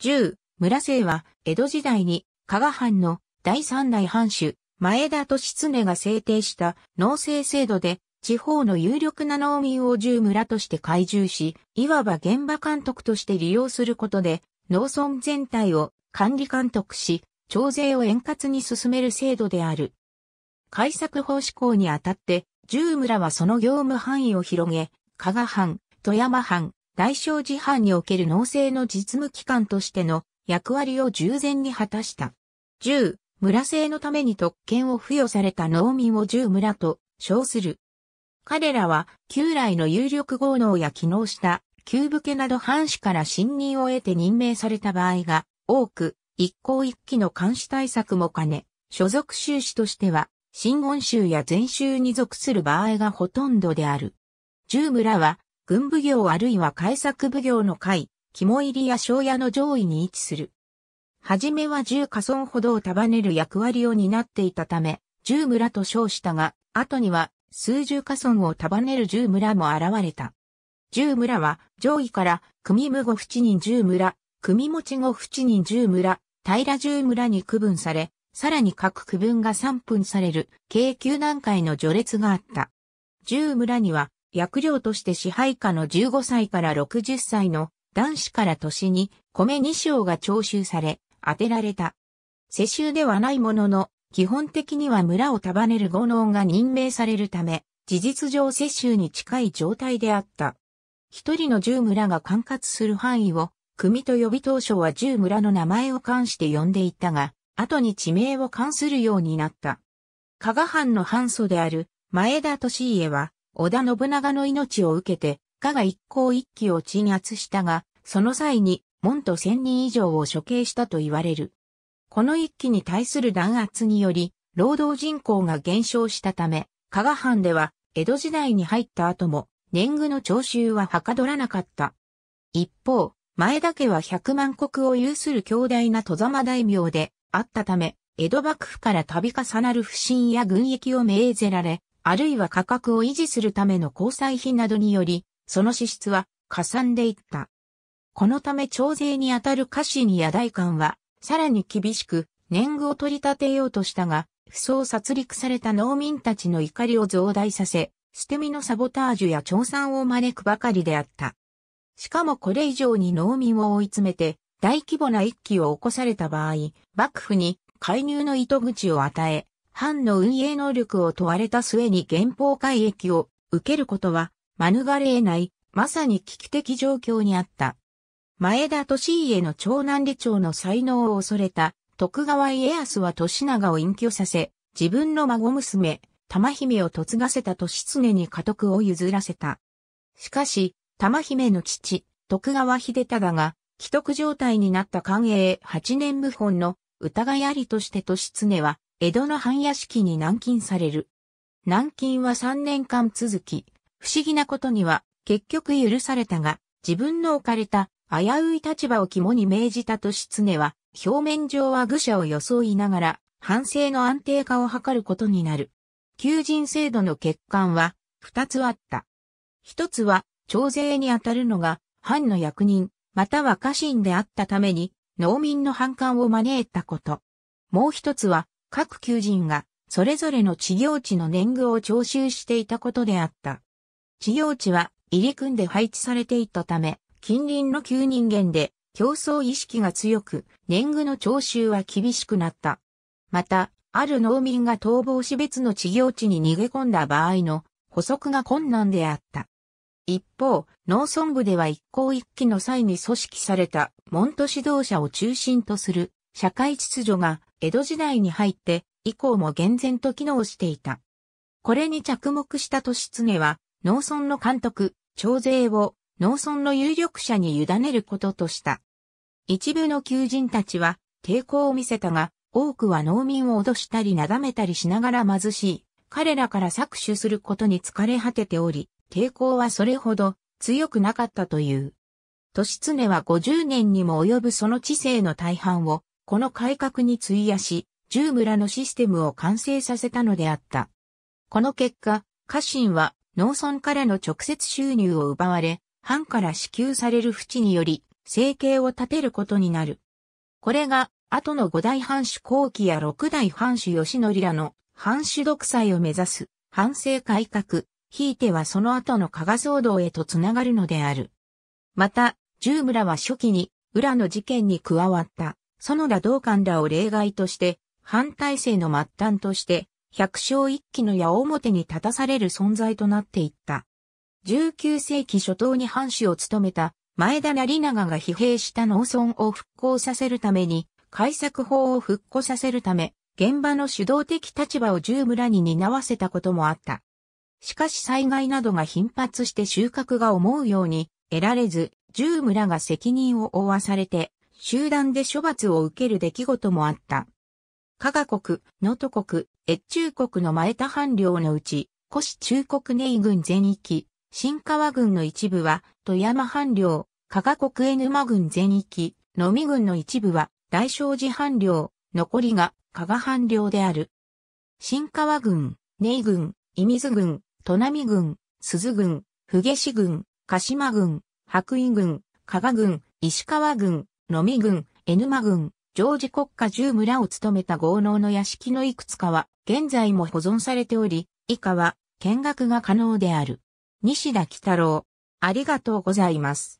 10、村政は、江戸時代に、加賀藩の第三代藩主、前田利常が制定した農政制度で、地方の有力な農民を十村として懐柔し、いわば現場監督として利用することで、農村全体を管理監督し、徴税を円滑に進める制度である。改作法施行にあたって、十村はその業務範囲を広げ、加賀藩、富山藩、大正時犯における農政の実務機関としての役割を従前に果たした。十、村政のために特権を付与された農民を十村と称する。彼らは旧来の有力豪農や機能した旧武家など藩士から信任を得て任命された場合が多く、一向一揆の監視対策も兼ね、所属収支としては、新言州や全州に属する場合がほとんどである。十村は軍奉行あるいは開作奉行の会、肝入りや庄屋の上位に位置する。はじめは十家村ほどを束ねる役割を担っていたため、十村と称したが、後には数十家村を束ねる十村も現れた。十村は上位から組無後淵人十村、組持ち後淵人十村、平十村に区分され、さらに各区分が3分される、京急段階の序列があった。十村には、薬料として支配下の15歳から60歳の男子から年に米2升が徴収され、当てられた。世襲ではないものの、基本的には村を束ねる五能が任命されるため、事実上世襲に近い状態であった。一人の十村が管轄する範囲を、組と呼び当初は十村の名前を冠して呼んでいたが、後に地名を冠するようになった。加賀藩の藩祖である前田利家は、織田信長の命を受けて、加賀一向一揆を鎮圧したが、その際に、門徒千人以上を処刑したと言われる。この一揆に対する弾圧により、労働人口が減少したため、加賀藩では、江戸時代に入った後も、年貢の徴収ははかどらなかった。一方、前田家は百万石を有する強大な戸様大名であったため、江戸幕府から度重なる不信や軍役を命ぜられ、あるいは価格を維持するための交際費などにより、その支出は加算でいった。このため徴税にあたる家臣や代官は、さらに厳しく、年貢を取り立てようとしたが、不相殺戮された農民たちの怒りを増大させ、捨て身のサボタージュや調産を招くばかりであった。しかもこれ以上に農民を追い詰めて、大規模な一揆を起こされた場合、幕府に介入の糸口を与え、藩の運営能力を問われた末に原宝改易を受けることは免れ得ない、まさに危機的状況にあった。前田利家の長男理長の才能を恐れた徳川家康は利長を隠居させ、自分の孫娘、玉姫を嫁がせた利常に家督を譲らせた。しかし、玉姫の父、徳川秀忠が、既得状態になった官営八年無本の疑いありとして利常は、江戸の半屋敷に軟禁される。軟禁は3年間続き、不思議なことには結局許されたが、自分の置かれた危うい立場を肝に銘じたとし常は、表面上は愚者を装いながら、反省の安定化を図ることになる。求人制度の欠陥は、二つあった。一つは、徴税にあたるのが、藩の役人、または家臣であったために、農民の反感を招いたこと。もう一つは、各求人がそれぞれの治療地の年貢を徴収していたことであった。治療地は入り組んで配置されていたため、近隣の旧人間で競争意識が強く、年貢の徴収は厳しくなった。また、ある農民が逃亡し別の治療地に逃げ込んだ場合の補足が困難であった。一方、農村部では一向一揆の際に組織された門徒指導者を中心とする社会秩序が江戸時代に入って以降も厳然と機能していた。これに着目した年常は、農村の監督、徴税を農村の有力者に委ねることとした。一部の求人たちは抵抗を見せたが、多くは農民を脅したりなだめたりしながら貧しい、彼らから搾取することに疲れ果てており、抵抗はそれほど強くなかったという。利常は50年にも及ぶその知性の大半をこの改革に費やし、十村のシステムを完成させたのであった。この結果、家臣は農村からの直接収入を奪われ、藩から支給される淵により、生計を立てることになる。これが、後の五代藩主後期や六代藩主吉則らの藩主独裁を目指す、反省改革、ひいてはその後の加賀騒動へとつながるのである。また、十村は初期に、裏の事件に加わった。園田道館らを例外として、反体制の末端として、百姓一揆の矢面に立たされる存在となっていった。19世紀初頭に藩主を務めた前田成長が疲弊した農村を復興させるために、改作法を復興させるため、現場の主導的立場を十村に担わせたこともあった。しかし災害などが頻発して収穫が思うように得られず、十村が責任を負わされて、集団で処罰を受ける出来事もあった。加賀国、能登国、越中国の前田藩領のうち、古市中国イ軍全域、新川軍の一部は、富山藩領、加賀国江沼軍全域、野見軍の一部は、大正寺藩領、残りが、加賀藩領である。新川ネイ軍、伊水軍、砺波軍、鈴郡、布下市郡、鹿島郡、白衣郡、加賀郡、石川郡、野見郡、江沼郡、常時国家十村を務めた豪農の屋敷のいくつかは、現在も保存されており、以下は見学が可能である。西田喜太郎。ありがとうございます。